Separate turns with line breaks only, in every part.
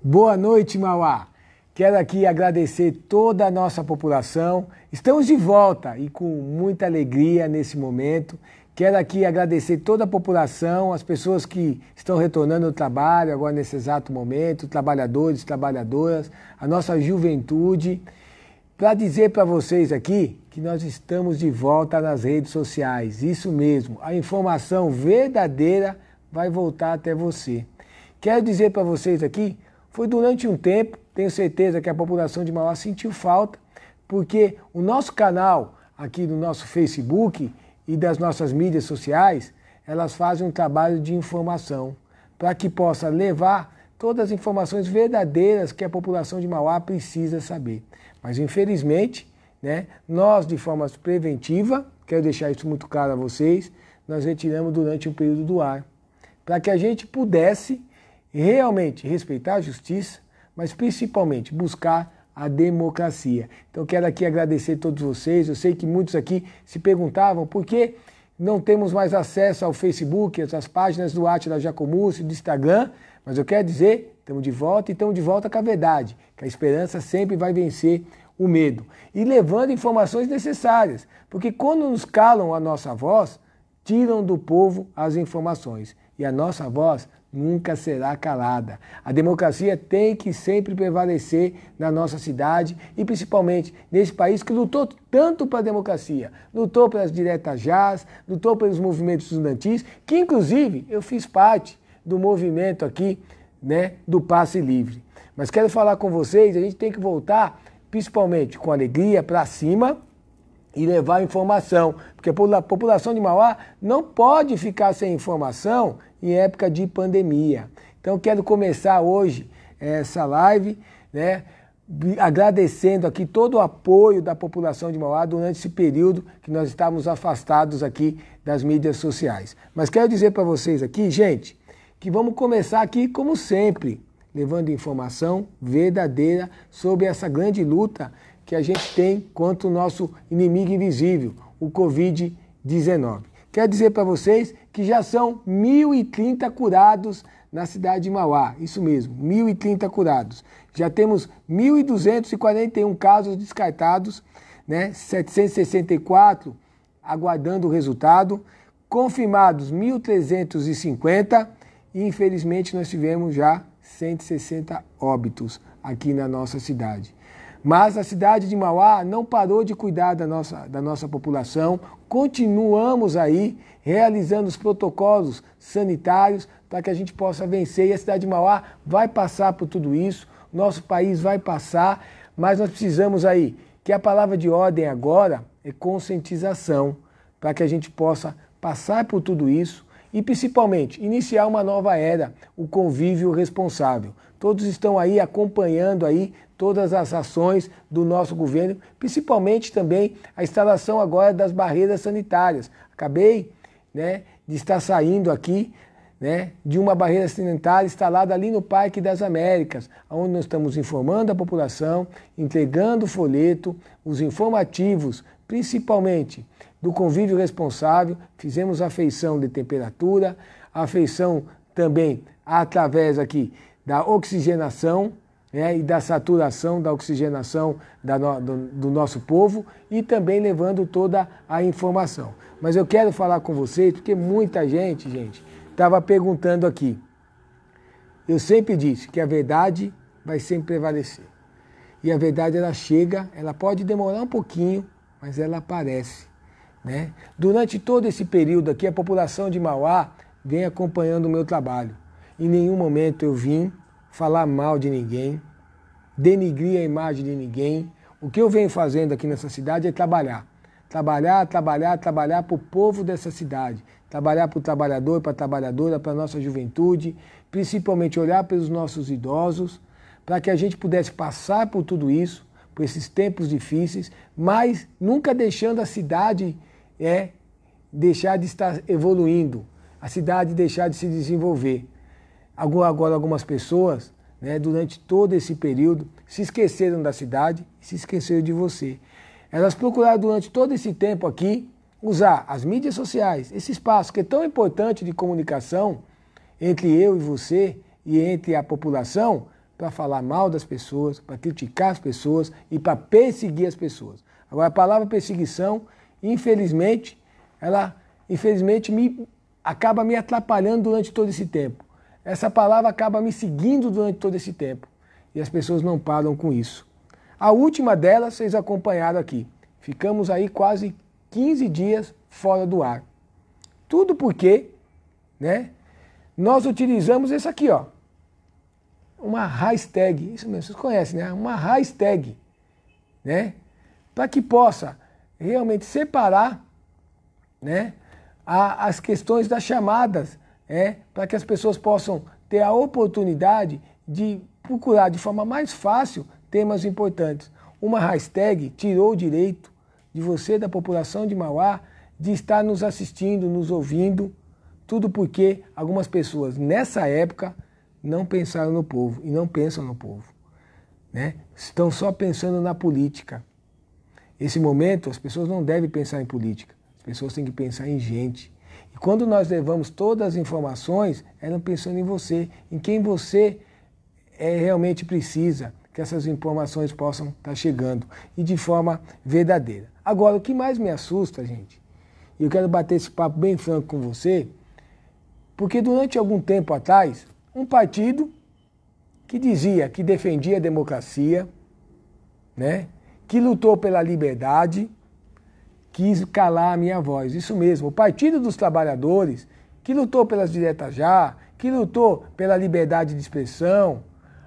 Boa noite, Mauá. Quero aqui agradecer toda a nossa população. Estamos de volta e com muita alegria nesse momento. Quero aqui agradecer toda a população, as pessoas que estão retornando ao trabalho agora nesse exato momento, trabalhadores, trabalhadoras, a nossa juventude, para dizer para vocês aqui que nós estamos de volta nas redes sociais. Isso mesmo, a informação verdadeira vai voltar até você. Quero dizer para vocês aqui foi durante um tempo, tenho certeza que a população de Mauá sentiu falta, porque o nosso canal aqui do nosso Facebook e das nossas mídias sociais, elas fazem um trabalho de informação para que possa levar todas as informações verdadeiras que a população de Mauá precisa saber. Mas infelizmente, né, nós de forma preventiva, quero deixar isso muito claro a vocês, nós retiramos durante o um período do ar, para que a gente pudesse realmente respeitar a justiça, mas principalmente buscar a democracia. Então quero aqui agradecer a todos vocês. Eu sei que muitos aqui se perguntavam por que não temos mais acesso ao Facebook, às páginas do Atila Jacomúcio, do Instagram, mas eu quero dizer, estamos de volta e estamos de volta com a verdade, que a esperança sempre vai vencer o medo. E levando informações necessárias, porque quando nos calam a nossa voz, tiram do povo as informações. E a nossa voz nunca será calada. A democracia tem que sempre prevalecer na nossa cidade e principalmente nesse país que lutou tanto para a democracia, lutou pelas diretas jazz, lutou pelos movimentos estudantis, que inclusive eu fiz parte do movimento aqui, né, do passe livre. Mas quero falar com vocês, a gente tem que voltar principalmente com alegria para cima e levar informação, porque a população de Mauá não pode ficar sem informação em época de pandemia. Então quero começar hoje eh, essa live, né, agradecendo aqui todo o apoio da população de Mauá durante esse período que nós estávamos afastados aqui das mídias sociais. Mas quero dizer para vocês aqui, gente, que vamos começar aqui como sempre, levando informação verdadeira sobre essa grande luta que a gente tem quanto o nosso inimigo invisível, o Covid-19. Quer dizer para vocês que já são 1.030 curados na cidade de Mauá. Isso mesmo, 1.030 curados. Já temos 1.241 casos descartados, né? 764 aguardando o resultado, confirmados 1.350 e infelizmente nós tivemos já 160 óbitos aqui na nossa cidade. Mas a cidade de Mauá não parou de cuidar da nossa, da nossa população. Continuamos aí realizando os protocolos sanitários para que a gente possa vencer. E a cidade de Mauá vai passar por tudo isso, nosso país vai passar, mas nós precisamos aí que a palavra de ordem agora é conscientização, para que a gente possa passar por tudo isso e principalmente, iniciar uma nova era, o convívio responsável. Todos estão aí acompanhando aí todas as ações do nosso governo, principalmente também a instalação agora das barreiras sanitárias. Acabei, né, de estar saindo aqui né, de uma barreira sanitária instalada ali no Parque das Américas, onde nós estamos informando a população, entregando o folheto, os informativos principalmente do convívio responsável, fizemos a feição de temperatura, a feição também através aqui da oxigenação né, e da saturação da oxigenação da no, do, do nosso povo e também levando toda a informação. Mas eu quero falar com vocês porque muita gente, gente, estava perguntando aqui. Eu sempre disse que a verdade vai sempre prevalecer. E a verdade ela chega, ela pode demorar um pouquinho, mas ela aparece. Né? Durante todo esse período aqui, a população de Mauá vem acompanhando o meu trabalho. Em nenhum momento eu vim falar mal de ninguém, denigrir a imagem de ninguém. O que eu venho fazendo aqui nessa cidade é trabalhar. Trabalhar, trabalhar, trabalhar para o povo dessa cidade. Trabalhar para o trabalhador, para a trabalhadora, para a nossa juventude. Principalmente olhar pelos nossos idosos, para que a gente pudesse passar por tudo isso por esses tempos difíceis, mas nunca deixando a cidade é, deixar de estar evoluindo, a cidade deixar de se desenvolver. Agora, algumas pessoas, né, durante todo esse período, se esqueceram da cidade, se esqueceram de você. Elas procuraram, durante todo esse tempo aqui, usar as mídias sociais, esse espaço que é tão importante de comunicação entre eu e você e entre a população, para falar mal das pessoas, para criticar as pessoas e para perseguir as pessoas. Agora, a palavra perseguição, infelizmente, ela infelizmente me acaba me atrapalhando durante todo esse tempo. Essa palavra acaba me seguindo durante todo esse tempo. E as pessoas não param com isso. A última delas vocês acompanharam aqui. Ficamos aí quase 15 dias fora do ar. Tudo porque, né? Nós utilizamos esse aqui, ó uma hashtag, isso mesmo, vocês conhecem, né? Uma hashtag, né? Para que possa realmente separar, né? A, as questões das chamadas, né para que as pessoas possam ter a oportunidade de procurar de forma mais fácil temas importantes. Uma hashtag tirou o direito de você, da população de Mauá, de estar nos assistindo, nos ouvindo, tudo porque algumas pessoas nessa época não pensaram no povo e não pensam no povo. Né? Estão só pensando na política. Esse momento as pessoas não devem pensar em política, as pessoas têm que pensar em gente. E quando nós levamos todas as informações, elas pensando em você, em quem você é, realmente precisa que essas informações possam estar tá chegando e de forma verdadeira. Agora, o que mais me assusta, gente, e eu quero bater esse papo bem franco com você, porque durante algum tempo atrás um partido que dizia que defendia a democracia, né? que lutou pela liberdade, quis calar a minha voz. Isso mesmo, o Partido dos Trabalhadores, que lutou pelas diretas já, que lutou pela liberdade de expressão,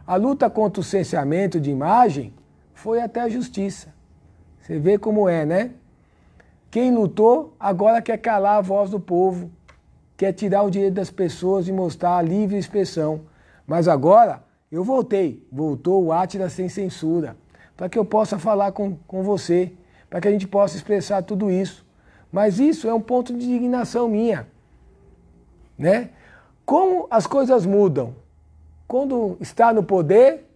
a luta contra o censeamento de imagem foi até a justiça. Você vê como é, né? Quem lutou agora quer calar a voz do povo quer é tirar o direito das pessoas e mostrar a livre expressão. Mas agora eu voltei, voltou o Átila sem censura, para que eu possa falar com, com você, para que a gente possa expressar tudo isso. Mas isso é um ponto de indignação minha. Né? Como as coisas mudam? Quando está no poder,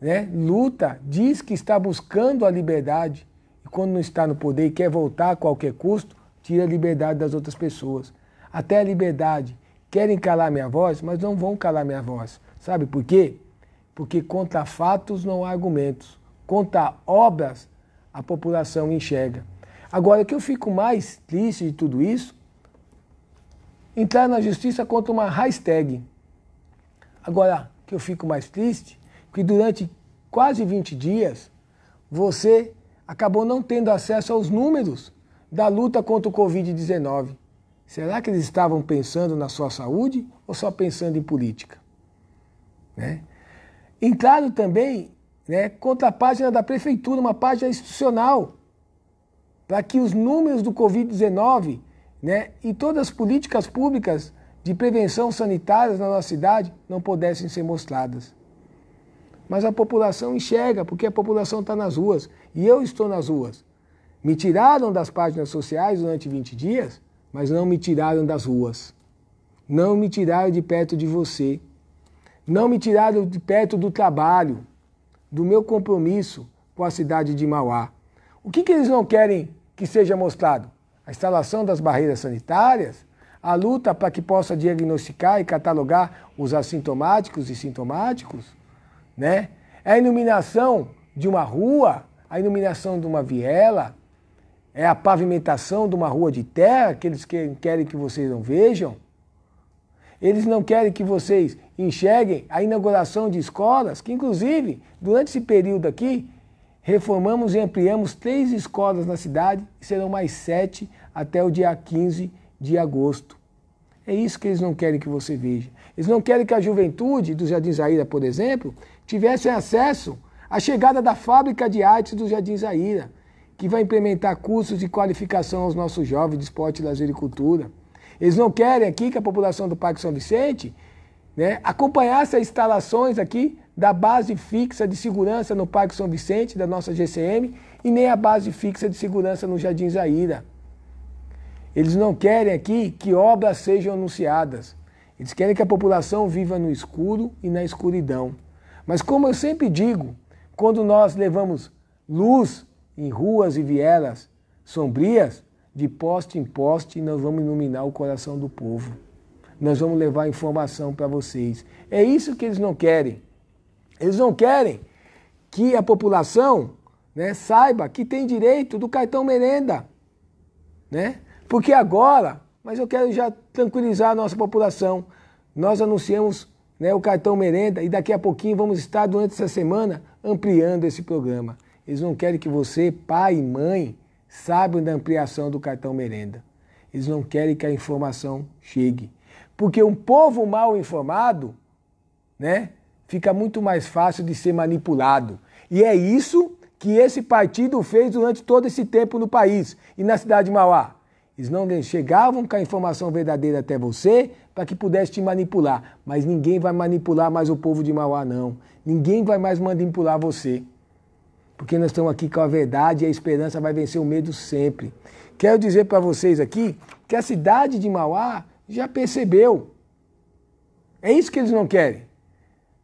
né, luta, diz que está buscando a liberdade, e quando não está no poder e quer voltar a qualquer custo, tira a liberdade das outras pessoas até a liberdade. Querem calar minha voz, mas não vão calar minha voz. Sabe por quê? Porque contra fatos não há argumentos, contra obras a população enxerga. Agora, o que eu fico mais triste de tudo isso? Entrar na justiça contra uma hashtag. Agora, o que eu fico mais triste? Que durante quase 20 dias, você acabou não tendo acesso aos números da luta contra o Covid-19. Será que eles estavam pensando na sua saúde ou só pensando em política? Né? Entraram também né, contra a página da prefeitura, uma página institucional, para que os números do Covid-19 né, e todas as políticas públicas de prevenção sanitárias na nossa cidade não pudessem ser mostradas. Mas a população enxerga, porque a população está nas ruas e eu estou nas ruas. Me tiraram das páginas sociais durante 20 dias mas não me tiraram das ruas. Não me tiraram de perto de você. Não me tiraram de perto do trabalho, do meu compromisso com a cidade de Mauá. O que, que eles não querem que seja mostrado? A instalação das barreiras sanitárias? A luta para que possa diagnosticar e catalogar os assintomáticos e sintomáticos? Né? A iluminação de uma rua? A iluminação de uma viela? É a pavimentação de uma rua de terra que eles querem que vocês não vejam? Eles não querem que vocês enxerguem a inauguração de escolas, que inclusive, durante esse período aqui, reformamos e ampliamos três escolas na cidade, e serão mais sete até o dia 15 de agosto. É isso que eles não querem que você veja. Eles não querem que a juventude do Jardim Zaira, por exemplo, tivesse acesso à chegada da fábrica de artes do Jardim Zaira, que vai implementar cursos de qualificação aos nossos jovens de esporte, lazer e cultura. Eles não querem aqui que a população do Parque São Vicente né, acompanhasse as instalações aqui da base fixa de segurança no Parque São Vicente, da nossa GCM, e nem a base fixa de segurança no Jardim Zaira. Eles não querem aqui que obras sejam anunciadas. Eles querem que a população viva no escuro e na escuridão. Mas como eu sempre digo, quando nós levamos luz em ruas e vielas sombrias, de poste em poste, nós vamos iluminar o coração do povo. Nós vamos levar informação para vocês. É isso que eles não querem. Eles não querem que a população né, saiba que tem direito do cartão merenda. Né? Porque agora, mas eu quero já tranquilizar a nossa população, nós anunciamos né, o cartão merenda e daqui a pouquinho vamos estar, durante essa semana, ampliando esse programa. Eles não querem que você, pai e mãe, saibam da ampliação do cartão merenda. Eles não querem que a informação chegue. Porque um povo mal informado, né, fica muito mais fácil de ser manipulado. E é isso que esse partido fez durante todo esse tempo no país e na cidade de Mauá. Eles não chegavam com a informação verdadeira até você para que pudesse te manipular. Mas ninguém vai manipular mais o povo de Mauá, não. Ninguém vai mais manipular você porque nós estamos aqui com a verdade e a esperança vai vencer o medo sempre. Quero dizer para vocês aqui que a cidade de Mauá já percebeu. É isso que eles não querem.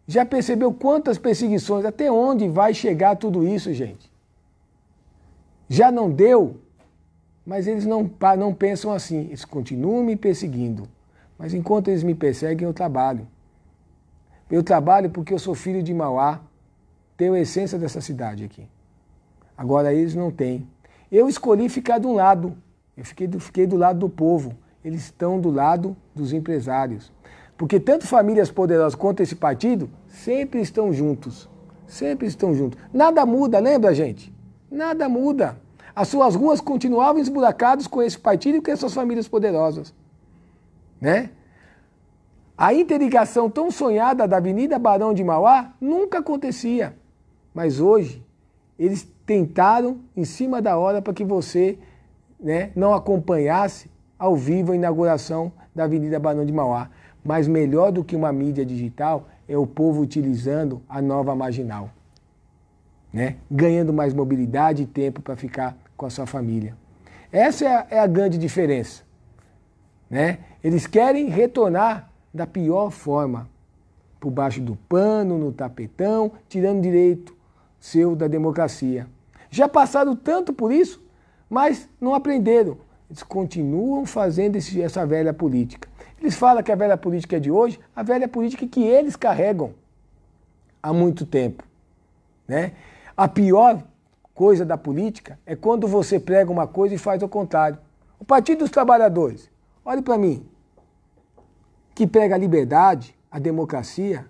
Já percebeu quantas perseguições, até onde vai chegar tudo isso, gente? Já não deu, mas eles não, não pensam assim. Eles continuam me perseguindo. Mas enquanto eles me perseguem, eu trabalho. Eu trabalho porque eu sou filho de Mauá tem a essência dessa cidade aqui. Agora eles não têm. Eu escolhi ficar de um lado, eu fiquei do, fiquei do lado do povo, eles estão do lado dos empresários. Porque tanto famílias poderosas quanto esse partido sempre estão juntos. Sempre estão juntos. Nada muda, lembra, gente? Nada muda. As suas ruas continuavam esburacadas com esse partido e com essas famílias poderosas. Né? A interligação tão sonhada da Avenida Barão de Mauá nunca acontecia. Mas hoje, eles tentaram, em cima da hora, para que você né, não acompanhasse ao vivo a inauguração da Avenida Barão de Mauá. Mas melhor do que uma mídia digital é o povo utilizando a nova marginal, né? ganhando mais mobilidade e tempo para ficar com a sua família. Essa é a, é a grande diferença. Né? Eles querem retornar da pior forma, por baixo do pano, no tapetão, tirando direito seu da democracia. Já passaram tanto por isso, mas não aprenderam. Eles continuam fazendo esse, essa velha política. Eles falam que a velha política é de hoje, a velha política que eles carregam há muito tempo. Né? A pior coisa da política é quando você prega uma coisa e faz o contrário. O Partido dos Trabalhadores, olhe para mim, que prega a liberdade, a democracia,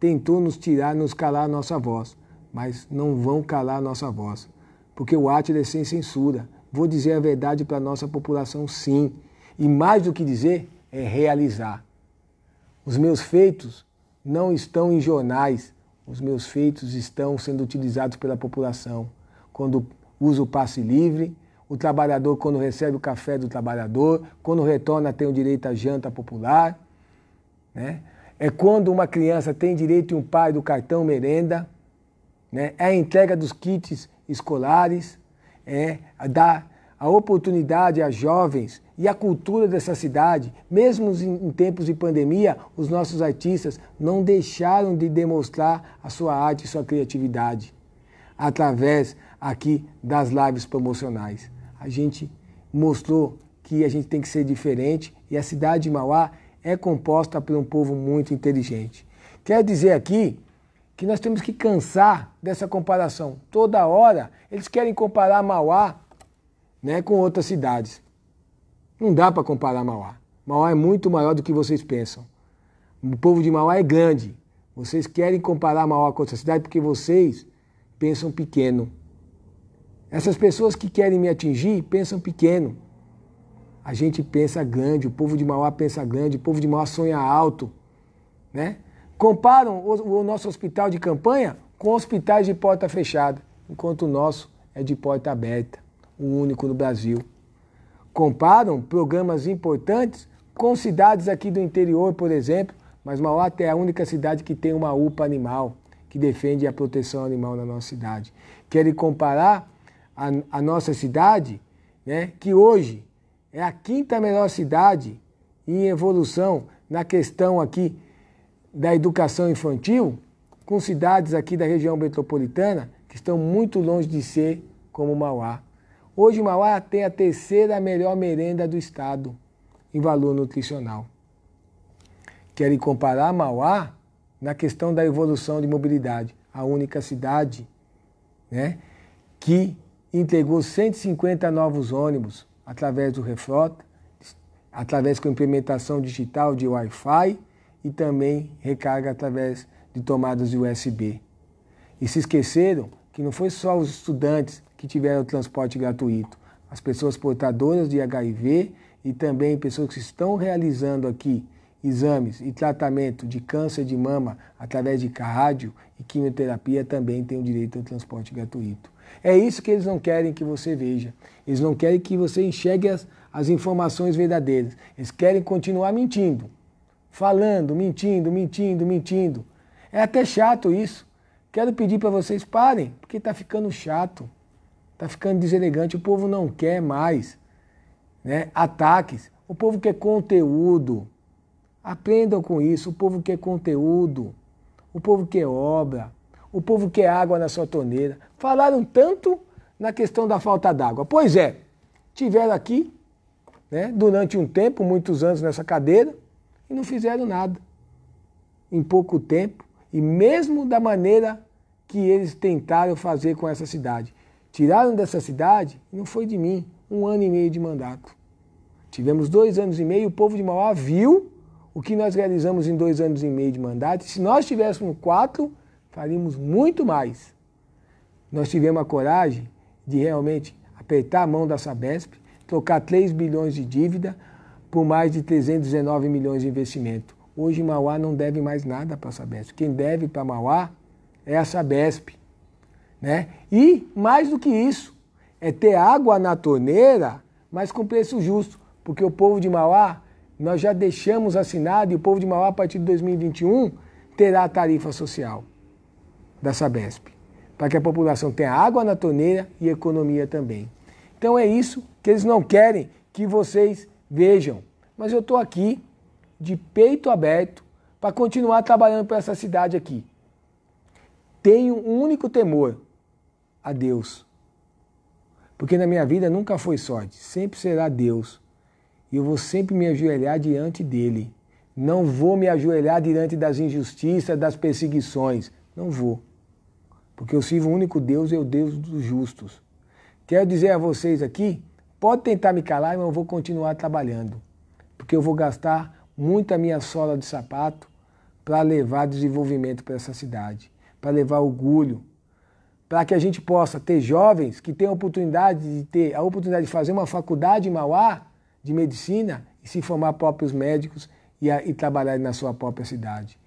tentou nos tirar, nos calar a nossa voz mas não vão calar a nossa voz, porque o Átila é sem censura. Vou dizer a verdade para a nossa população, sim. E mais do que dizer, é realizar. Os meus feitos não estão em jornais, os meus feitos estão sendo utilizados pela população. Quando uso o passe livre, o trabalhador, quando recebe o café do trabalhador, quando retorna, tem o direito à janta popular. Né? É quando uma criança tem direito e um pai do cartão merenda né? é a entrega dos kits escolares, é dar a oportunidade a jovens e a cultura dessa cidade, mesmo em tempos de pandemia, os nossos artistas não deixaram de demonstrar a sua arte e sua criatividade através aqui das lives promocionais. A gente mostrou que a gente tem que ser diferente e a cidade de Mauá é composta por um povo muito inteligente. Quer dizer aqui que nós temos que cansar dessa comparação. Toda hora eles querem comparar Mauá né, com outras cidades. Não dá para comparar Mauá. Mauá é muito maior do que vocês pensam. O povo de Mauá é grande. Vocês querem comparar Mauá com outra cidade porque vocês pensam pequeno. Essas pessoas que querem me atingir pensam pequeno. A gente pensa grande, o povo de Mauá pensa grande, o povo de Mauá sonha alto, né? Comparam o, o nosso hospital de campanha com hospitais de porta fechada, enquanto o nosso é de porta aberta, o único no Brasil. Comparam programas importantes com cidades aqui do interior, por exemplo, mas Mauá é a única cidade que tem uma UPA animal, que defende a proteção animal na nossa cidade. Querem comparar a, a nossa cidade, né, que hoje é a quinta melhor cidade em evolução na questão aqui da educação infantil com cidades aqui da região metropolitana que estão muito longe de ser como Mauá. Hoje, Mauá tem a terceira melhor merenda do estado em valor nutricional. Querem comparar Mauá na questão da evolução de mobilidade, a única cidade né, que entregou 150 novos ônibus através do Refrota, através com implementação digital de Wi-Fi e também recarga através de tomadas USB. E se esqueceram que não foi só os estudantes que tiveram transporte gratuito, as pessoas portadoras de HIV e também pessoas que estão realizando aqui exames e tratamento de câncer de mama através de rádio e quimioterapia também têm o direito ao transporte gratuito. É isso que eles não querem que você veja. Eles não querem que você enxergue as, as informações verdadeiras. Eles querem continuar mentindo falando, mentindo, mentindo, mentindo. É até chato isso. Quero pedir para vocês parem, porque está ficando chato, está ficando deselegante. O povo não quer mais né? ataques. O povo quer conteúdo. Aprendam com isso. O povo quer conteúdo. O povo quer obra. O povo quer água na sua torneira. Falaram tanto na questão da falta d'água. Pois é, tiveram aqui né, durante um tempo, muitos anos nessa cadeira e não fizeram nada. Em pouco tempo, e mesmo da maneira que eles tentaram fazer com essa cidade. Tiraram dessa cidade, não foi de mim, um ano e meio de mandato. Tivemos dois anos e meio, o povo de Mauá viu o que nós realizamos em dois anos e meio de mandato. E se nós tivéssemos quatro, faríamos muito mais. Nós tivemos a coragem de realmente apertar a mão da Sabesp, trocar 3 bilhões de dívida, por mais de 319 milhões de investimento. Hoje Mauá não deve mais nada para a Sabesp. Quem deve para Mauá é a Sabesp. Né? E, mais do que isso, é ter água na torneira, mas com preço justo, porque o povo de Mauá, nós já deixamos assinado, e o povo de Mauá, a partir de 2021, terá a tarifa social da Sabesp, para que a população tenha água na torneira e economia também. Então é isso que eles não querem que vocês Vejam, mas eu estou aqui de peito aberto para continuar trabalhando para essa cidade aqui. Tenho um único temor a Deus. Porque na minha vida nunca foi sorte, sempre será Deus. E eu vou sempre me ajoelhar diante dele. Não vou me ajoelhar diante das injustiças, das perseguições. Não vou. Porque eu sirvo o único Deus e é o Deus dos justos. Quero dizer a vocês aqui Pode tentar me calar, mas eu vou continuar trabalhando, porque eu vou gastar muita minha sola de sapato para levar desenvolvimento para essa cidade, para levar orgulho, para que a gente possa ter jovens que tenham a oportunidade de ter a oportunidade de fazer uma faculdade em Mauá de medicina e se formar próprios médicos e, a, e trabalhar na sua própria cidade.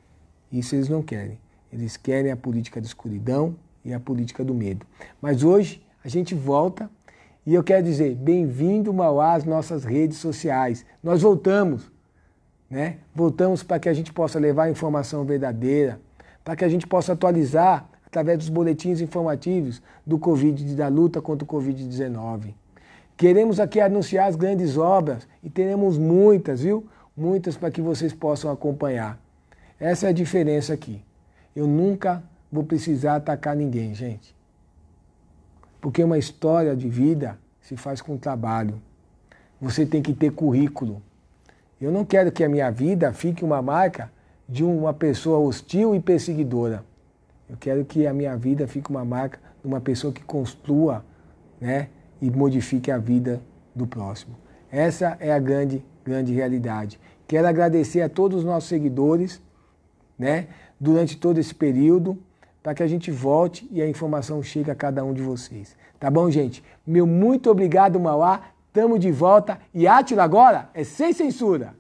Isso eles não querem. Eles querem a política da escuridão e a política do medo. Mas hoje a gente volta e eu quero dizer, bem-vindo Mauá às nossas redes sociais. Nós voltamos, né? Voltamos para que a gente possa levar informação verdadeira, para que a gente possa atualizar através dos boletins informativos do Covid, da luta contra o Covid-19. Queremos aqui anunciar as grandes obras e teremos muitas, viu? Muitas para que vocês possam acompanhar. Essa é a diferença aqui. Eu nunca vou precisar atacar ninguém, gente. Porque uma história de vida se faz com trabalho. Você tem que ter currículo. Eu não quero que a minha vida fique uma marca de uma pessoa hostil e perseguidora. Eu quero que a minha vida fique uma marca de uma pessoa que construa né, e modifique a vida do próximo. Essa é a grande, grande realidade. Quero agradecer a todos os nossos seguidores né, durante todo esse período para que a gente volte e a informação chegue a cada um de vocês. Tá bom, gente? Meu muito obrigado, Mauá. Tamo de volta e Átila agora é sem censura.